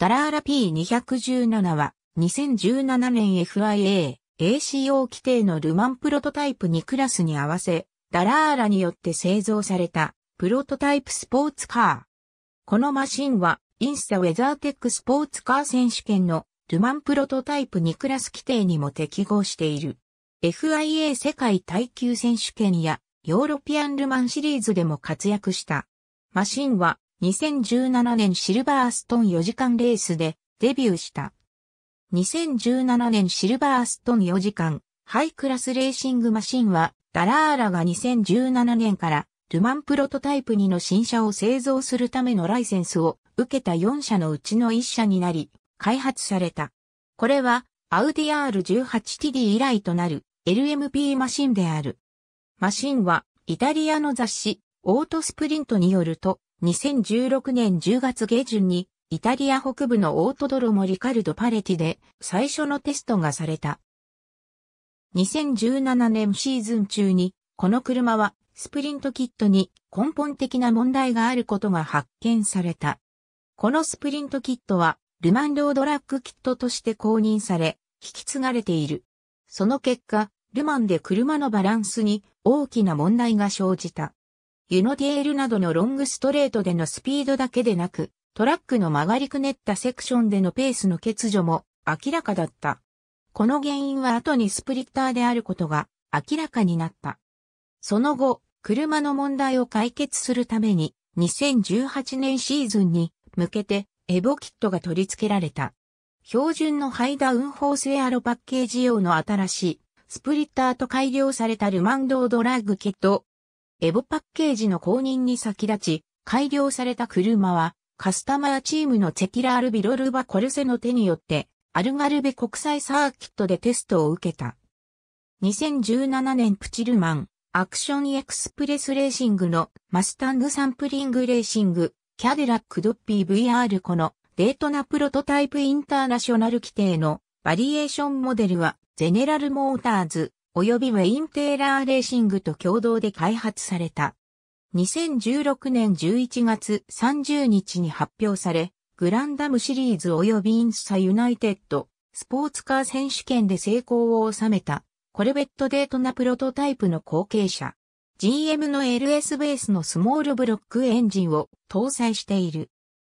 ダラーラ P217 は2017年 FIA ACO 規定のルマンプロトタイプ2クラスに合わせ、ダラーラによって製造されたプロトタイプスポーツカー。このマシンはインスタウェザーテックスポーツカー選手権のルマンプロトタイプ2クラス規定にも適合している。FIA 世界耐久選手権やヨーロピアンルマンシリーズでも活躍した。マシンは2017年シルバーストン4時間レースでデビューした。2017年シルバーストン4時間ハイクラスレーシングマシンはダラーラが2017年からルマンプロトタイプ2の新車を製造するためのライセンスを受けた4社のうちの1社になり開発された。これはアウディ R18TD 以来となる LMP マシンである。マシンはイタリアの雑誌オートスプリントによると2016年10月下旬にイタリア北部のオートドロモリカルドパレティで最初のテストがされた。2017年シーズン中にこの車はスプリントキットに根本的な問題があることが発見された。このスプリントキットはルマンロードラックキットとして公認され、引き継がれている。その結果、ルマンで車のバランスに大きな問題が生じた。ユノテールなどのロングストレートでのスピードだけでなく、トラックの曲がりくねったセクションでのペースの欠如も明らかだった。この原因は後にスプリッターであることが明らかになった。その後、車の問題を解決するために、2018年シーズンに向けてエボキットが取り付けられた。標準のハイダウンホースエアロパッケージ用の新しいスプリッターと改良されたルマンドードラッグキットエボパッケージの公認に先立ち、改良された車は、カスタマーチームのチェキラール・ビロルバ・コルセの手によって、アルガルベ国際サーキットでテストを受けた。2017年プチルマン、アクションエクスプレスレーシングのマスタングサンプリングレーシング、キャデラックドッピー VR このデートなプロトタイプインターナショナル規定のバリエーションモデルはゼネラルモーターズ及びウェインテーラーレーシングと共同で開発された。2016年11月30日に発表され、グランダムシリーズ及びインサユナイテッド、スポーツカー選手権で成功を収めた、コルベットデートなプロトタイプの後継者。GM の LS ベースのスモールブロックエンジンを搭載している。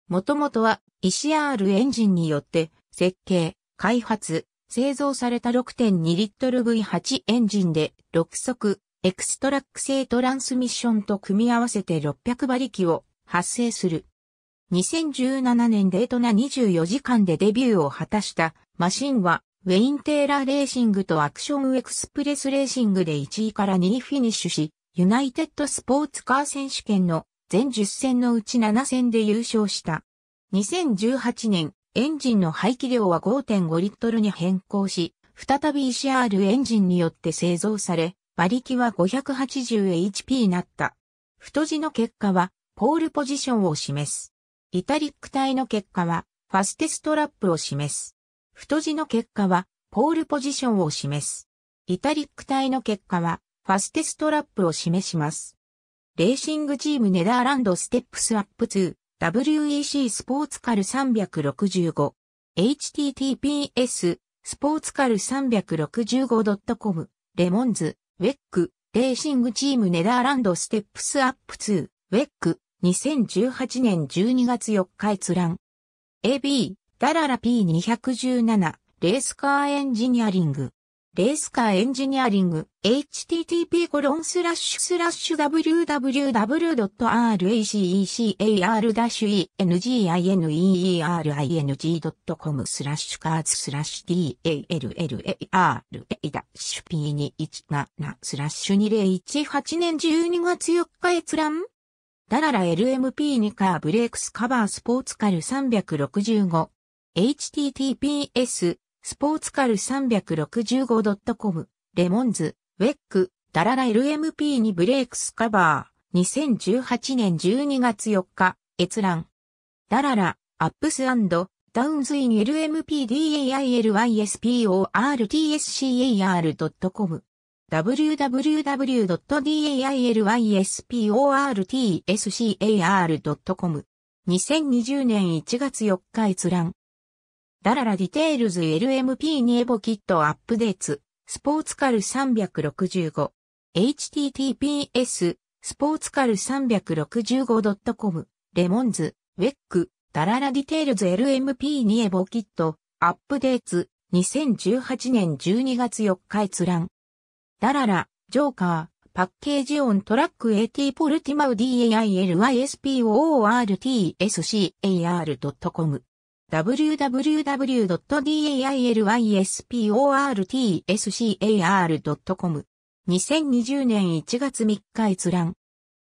もともとは ECR エンジンによって設計、開発、製造された6.2リットル V8 エンジンで6速、エクストラック製トランスミッションと組み合わせて600馬力を発生する。2017年デートナ24時間でデビューを果たしたマシンは、ウェインテーラーレーシングとアクションエクスプレスレーシングで1位から2位フィニッシュし、ユナイテッドスポーツカー選手権の全10戦のうち7戦で優勝した。2018年、エンジンの排気量は5.5リットルに変更し、再び ECR エンジンによって製造され、馬力は 580HP になった。太字の結果は、ポールポジションを示す。イタリック体の結果は、ファステストラップを示す。太字の結果は、ポールポジションを示す。イタリック体の結果は、ファステストラップを示します。レーシングチームネダーランドステップスアップ2。WEC スポーツカル 365https スポーツカル 365.com レモンズウェックレーシングチームネダーランドステップスアップ2ウェック2018年12月4日閲覧 AB ダララ P217 レースカーエンジニアリングレースカーエンジニアリング、http://www.racecar-engineering.com スラッシュカーズスラッシュ dallara-p217 スラッシュ2018年12月4日閲覧ダララ LMP2 カーブレークスカバースポーツカル365 https スポーツカル 365.com、レモンズ、ウェック、ダララ LMP にブレイクスカバー、2018年12月4日、閲覧。ダララ、アップスダウンズイン LMPDAILYSPORTSCAR.com www.dailysportscar.com 2020年1月4日閲覧ダララディテールズ LMP にエボキットアップデーツ、スポーツカル365。https、スポーツカル 365.com、レモンズ、ウェック、ダララディテールズ LMP にエボキット、アップデーツ、2018年12月4日閲覧。ダララ、ジョーカー、パッケージオントラック AT ポルティマウ DAILYSPOORTSCAR.com www.dailysportscar.com 2020年1月3日閲覧。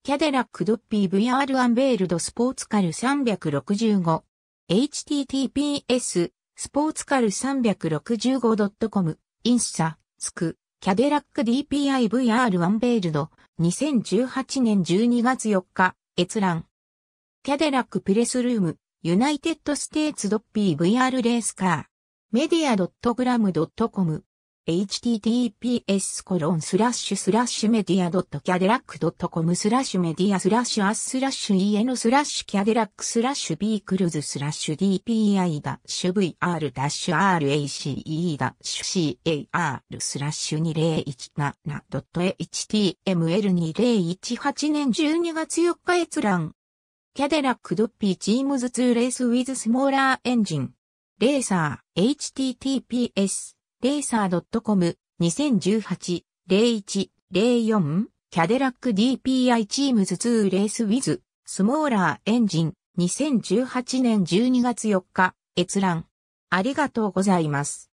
キャデラックドッピー VR アンベールドスポーツカル 365https スポーツカル 365.com インスタスクキャデラック DPI VR アンベールド2018年12月4日閲覧キャデラックプレスルームユナイテッドステーツドッピー VR レースカー。メディア .gram.com https コロンスラッシュスラッシュメディアドットキャデラックドットコムスラッシュメディアスラッシュアススラッシュ en スラッシュキャデラックスラッシュビークルーズスラッシュ dpi ダッシュ vr ダッシュ race ダッシュ car スラッシュ2017ドット html2018 年12月4日閲覧キャデラックドッピーチームズ2レースウィズスモーラーエンジン。レーサー https レーサー .com 2018-01-04キャデラック DPI チームズ2レースウィズスモーラーエンジン2018年12月4日閲覧ありがとうございます。